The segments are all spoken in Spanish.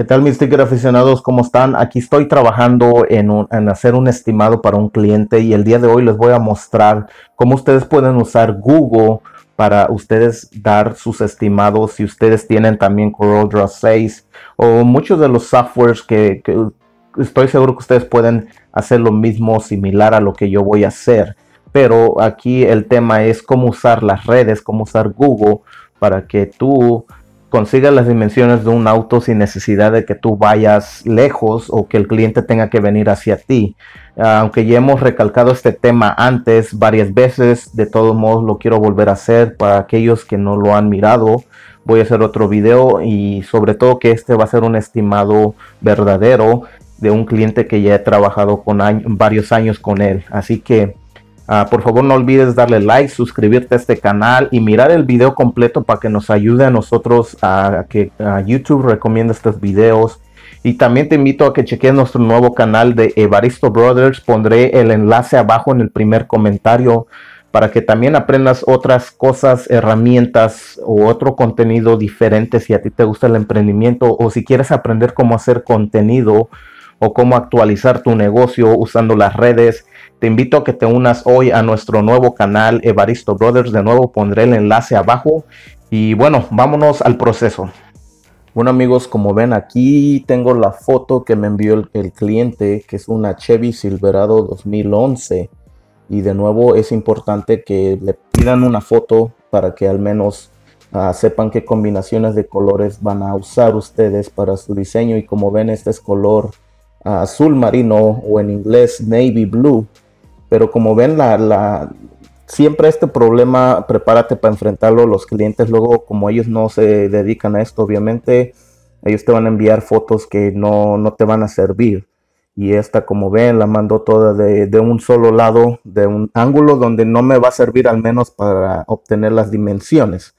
¿Qué tal mis sticker aficionados? ¿Cómo están? Aquí estoy trabajando en, hacer un estimado para un cliente y el día de hoy les voy a mostrar cómo ustedes pueden usar Google para ustedes dar sus estimados si ustedes tienen también CorelDRAW 6 o muchos de los softwares que estoy seguro que ustedes pueden hacer lo mismo similar a lo que yo voy a hacer. Pero aquí el tema es cómo usar las redes, cómo usar Google para que tú consiga las dimensiones de un auto sin necesidad de que tú vayas lejos o que el cliente tenga que venir hacia ti. Aunque ya hemos recalcado este tema antes varias veces, de todos modos lo quiero volver a hacer para aquellos que no lo han mirado. Voy a hacer otro video y sobre todo que este va a ser un estimado verdadero de un cliente que ya he trabajado con varios años con él. Así que Ah, por favor no olvides darle like, suscribirte a este canal y mirar el video completo para que nos ayude a nosotros a, que YouTube recomienda estos videos. Y también te invito a que cheques nuestro nuevo canal de Evaristo Brothers. Pondré el enlace abajo en el primer comentario para que también aprendas otras cosas, herramientas o otro contenido diferente si a ti te gusta el emprendimiento o si quieres aprender cómo hacer contenido o cómo actualizar tu negocio usando las redes. Te invito a que te unas hoy a nuestro nuevo canal Evaristo Brothers. De nuevo pondré el enlace abajo. Y bueno, vámonos al proceso. Bueno amigos, como ven aquí tengo la foto que me envió el, cliente, que es una Chevy Silverado 2011. Y de nuevo es importante que le pidan una foto para que al menos ah, sepan qué combinaciones de colores van a usar ustedes para su diseño. Y como ven este es color ah, azul marino o en inglés navy blue. Pero como ven, siempre este problema, prepárate para enfrentarlo. Los clientes luego, como ellos no se dedican a esto, obviamente, ellos te van a enviar fotos que no, te van a servir. Y esta, como ven, la mandó toda de, un solo lado, de un ángulo donde no me va a servir al menos para obtener las dimensiones.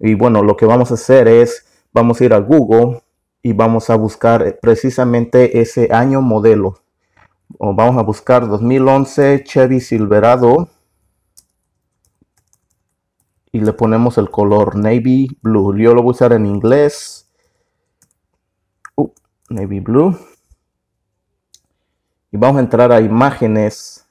Y bueno, lo que vamos a hacer es, vamos a ir a Google y vamos a buscar precisamente ese año modelo vamos a buscar 2011 Chevy Silverado y le ponemos el color navy blue. Yo lo voy a usar en inglés. Uh, navy blue. Y vamos a entrar a imágenes.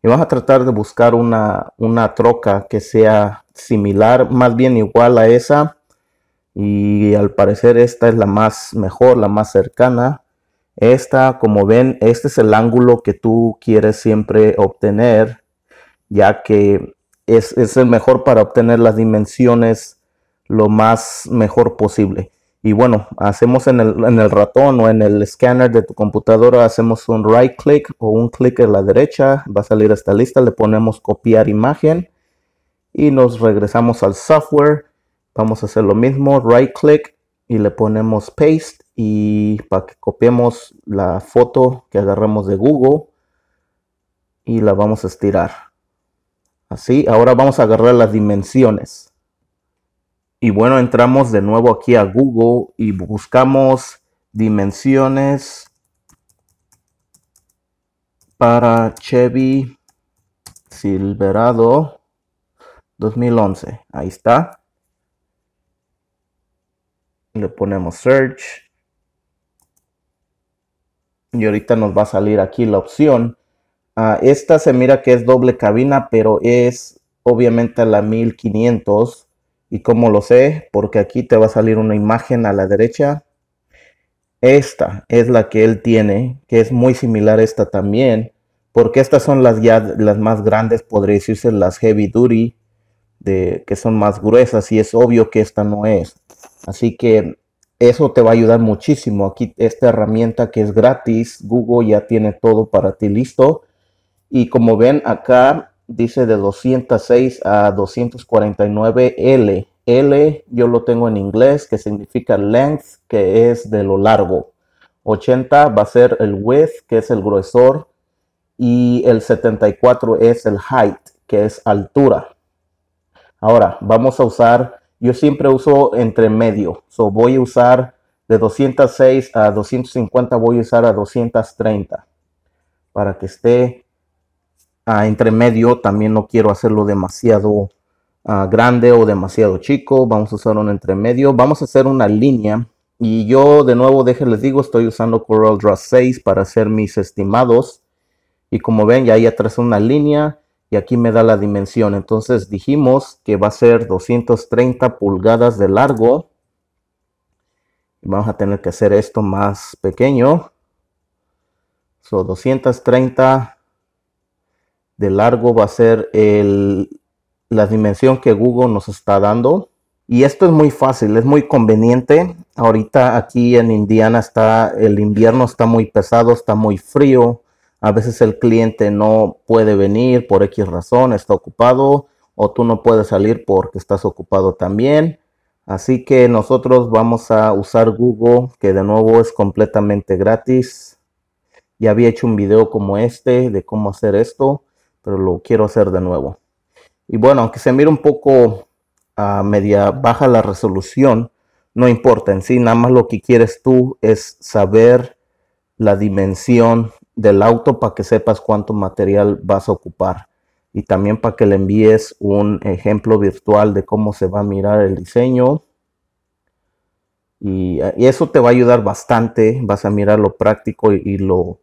Y vamos a tratar de buscar una, una troca que sea similar, más bien igual a esa. Y al parecer esta es la más mejor, la más cercana. Esta, como ven, este es el ángulo que tú quieres siempre obtener, ya que es, el mejor para obtener las dimensiones lo más mejor posible. Y bueno, hacemos en el, ratón o en el escáner de tu computadora, hacemos un right click o un click en la derecha, va a salir esta lista, le ponemos copiar imagen y nos regresamos al software. Vamos a hacer lo mismo, right click y le ponemos paste y para que copiemos la foto que agarramos de Google y la vamos a estirar. Así, ahora vamos a agarrar las dimensiones. Y bueno, entramos de nuevo aquí a Google y buscamos dimensiones para Chevy Silverado 2011. Ahí está. Le ponemos search y ahorita nos va a salir aquí la opción. Ah, esta se mira que es doble cabina, pero es obviamente la 1500. ¿Y como lo sé? Porque aquí te va a salir una imagen a la derecha. Esta es la que él tiene, que es muy similar a esta también, porque estas son las ya las más grandes, podría decirse las heavy duty, de, que son más gruesas y es obvio que esta no es. Así que eso te va a ayudar muchísimo. Aquí esta herramienta que es gratis, Google ya tiene todo para ti listo. Y como ven acá dice de 206 a 249 L. L yo lo tengo en inglés que significa length, que es de lo largo. 80 va a ser el width, que es el gruesor. Y el 74 es el height, que es altura. Ahora vamos a usar yo siempre uso entre medio. So voy a usar de 206 a 250, voy a usar a 230 para que esté a ah, entre medio. También no quiero hacerlo demasiado ah, grande o demasiado chico. Vamos a usar un entre medio. Vamos a hacer una línea. Y yo de nuevo, déjenles digo, estoy usando Draw 6 para hacer mis estimados. Y como ven, ya ahí atrás una línea y aquí me da la dimensión. Entonces dijimos que va a ser 230 pulgadas de largo. Vamos a tener que hacer esto más pequeño. So, 230 de largo va a ser la dimensión que Google nos está dando. Y esto es muy fácil, es muy conveniente. Ahorita aquí en Indiana está el invierno, está muy pesado, está muy frío. A veces el cliente no puede venir por X razón, está ocupado, o tú no puedes salir porque estás ocupado también. Así que nosotros vamos a usar Google, que de nuevo es completamente gratis. Ya había hecho un video como este de cómo hacer esto, pero lo quiero hacer de nuevo. Y bueno, aunque se mire un poco a ah, media baja la resolución, no importa en sí, nada más lo que quieres tú es saber la dimensión del auto para que sepas cuánto material vas a ocupar y también para que le envíes un ejemplo virtual de cómo se va a mirar el diseño. Y, eso te va a ayudar bastante, vas a mirar lo práctico y, lo,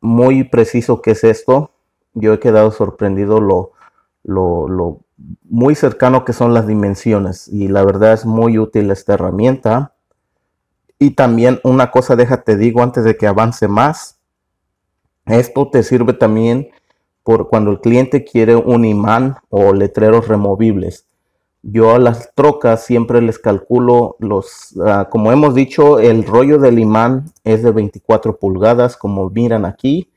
muy preciso que es esto. Yo he quedado sorprendido lo, lo muy cercano que son las dimensiones y la verdad es muy útil esta herramienta y también una cosa, déjate digo antes de que avance más. Esto te sirve también por cuando el cliente quiere un imán o letreros removibles. Yo a las trocas siempre les calculo los, ah, como hemos dicho, el rollo del imán es de 24 pulgadas, como miran aquí.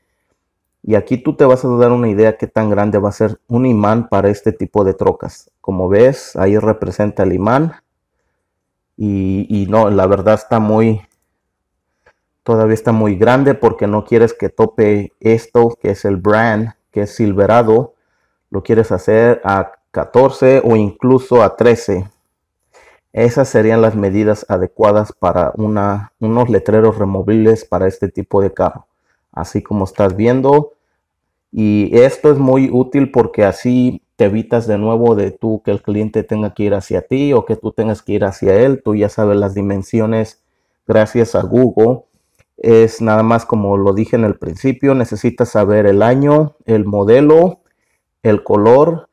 Y aquí tú te vas a dar una idea qué tan grande va a ser un imán para este tipo de trocas. Como ves, ahí representa el imán. Y, no, la verdad está muy, todavía está muy grande porque no quieres que tope esto, que es el brand, que es Silverado, lo quieres hacer a 14 o incluso a 13. Esas serían las medidas adecuadas para una, unos letreros removibles para este tipo de carro. Así como estás viendo. Y esto es muy útil porque así te evitas de nuevo de tú que el cliente tenga que ir hacia ti o que tú tengas que ir hacia él. Tú ya sabes las dimensiones gracias a Google. Es nada más como lo dije en el principio, necesitas saber el año, el modelo, el color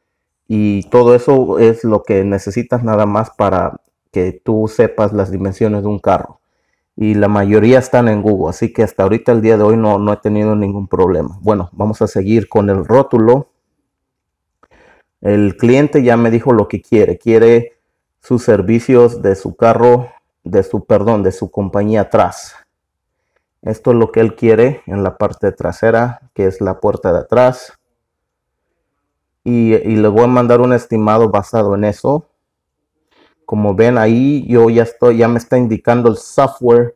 y todo eso es lo que necesitas nada más para que tú sepas las dimensiones de un carro. Y la mayoría están en Google, así que hasta ahorita el día de hoy no, no he tenido ningún problema. Bueno, vamos a seguir con el rótulo el cliente ya me dijo lo que quiere. Quiere sus servicios de su carro, de su, perdón, de su compañía atrás. Esto es lo que él quiere en la parte trasera, que es la puerta de atrás. Y, y le voy a mandar un estimado basado en eso. Como ven ahí, yo ya estoy, ya me está indicando el software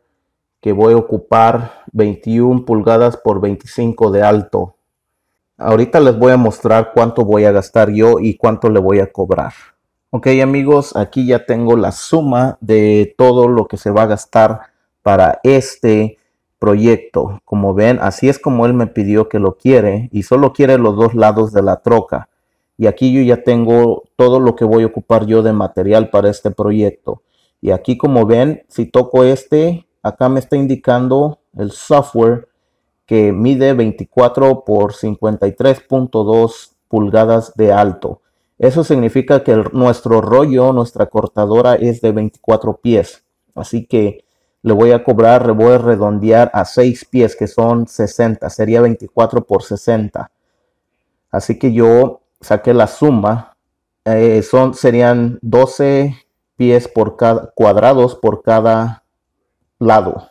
que voy a ocupar 21 pulgadas por 25 de alto ahorita les voy a mostrar cuánto voy a gastar yo y cuánto le voy a cobrar. Ok amigos, aquí ya tengo la suma de todo lo que se va a gastar para este proyecto. Como ven, así es como él me pidió que lo quiere y solo quiere los dos lados de la troca. Y aquí yo ya tengo todo lo que voy a ocupar yo de material para este proyecto. Y aquí como ven, si toco este, acá me está indicando el software que mide 24 por 53.2 pulgadas de alto. Eso significa que nuestro rollo, nuestra cortadora es de 24 pies. Así que le voy a cobrar, le voy a redondear a 6 pies, que son 60. Sería 24 por 60. Así que yo saqué la suma. Eh, son, serían 12 pies por cada, cuadrados por cada lado.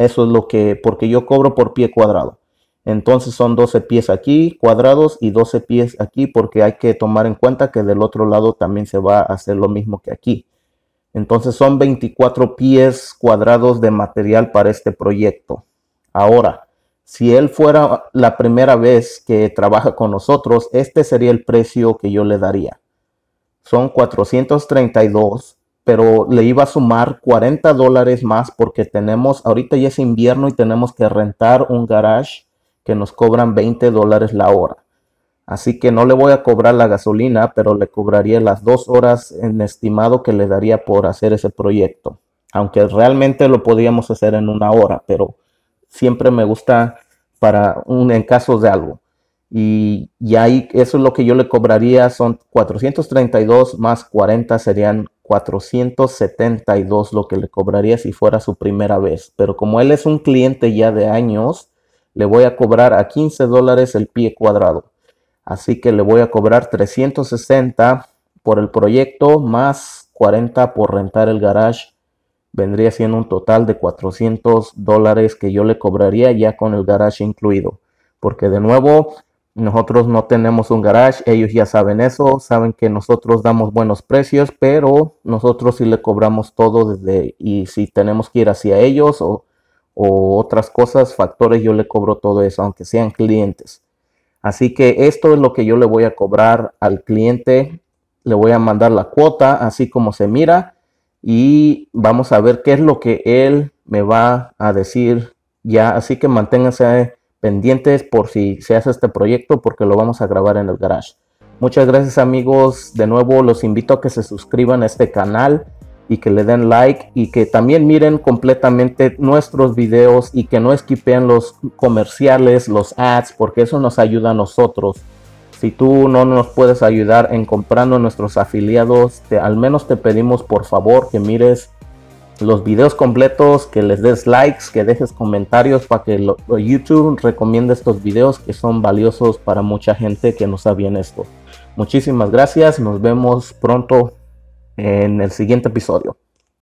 Eso es lo que, porque yo cobro por pie cuadrado. Entonces son 12 pies aquí cuadrados y 12 pies aquí porque hay que tomar en cuenta que del otro lado también se va a hacer lo mismo que aquí. Entonces son 24 pies cuadrados de material para este proyecto. Ahora, si él fuera la primera vez que trabaja con nosotros, este sería el precio que yo le daría. Son 432 pero le iba a sumar 40 dólares más porque tenemos, ahorita ya es invierno y tenemos que rentar un garage que nos cobran 20 dólares la hora. Así que no le voy a cobrar la gasolina, pero le cobraría las dos horas en estimado que le daría por hacer ese proyecto. Aunque realmente lo podíamos hacer en una hora, pero siempre me gusta para un en caso de algo. Y, y ahí eso es lo que yo le cobraría, son 432 más 40 serían 472 lo que le cobraría si fuera su primera vez. Pero como él es un cliente ya de años, le voy a cobrar a 15 dólares el pie cuadrado. Así que le voy a cobrar 360 por el proyecto más 40 por rentar el garage. Vendría siendo un total de 400 dólares que yo le cobraría ya con el garage incluido. Porque de nuevo, nosotros no tenemos un garage, ellos ya saben eso, saben que nosotros damos buenos precios, pero nosotros sí le cobramos todo desde y si tenemos que ir hacia ellos o, otras cosas, factores, yo le cobro todo eso, aunque sean clientes. Así que esto es lo que yo le voy a cobrar al cliente, le voy a mandar la cuota, así como se mira, y vamos a ver qué es lo que él me va a decir ya. Así que manténgase pendientes por si se hace este proyecto porque lo vamos a grabar en el garage. Muchas gracias amigos, de nuevo los invito a que se suscriban a este canal y que le den like y que también miren completamente nuestros videos y que no esquipen los comerciales, los ads, porque eso nos ayuda a nosotros. Si tú no nos puedes ayudar en comprando nuestros afiliados, te, al menos te pedimos por favor que mires los videos completos, que les des likes, que dejes comentarios para que YouTube recomiende estos videos que son valiosos para mucha gente que no sabe bien esto. Muchísimas gracias, nos vemos pronto en el siguiente episodio.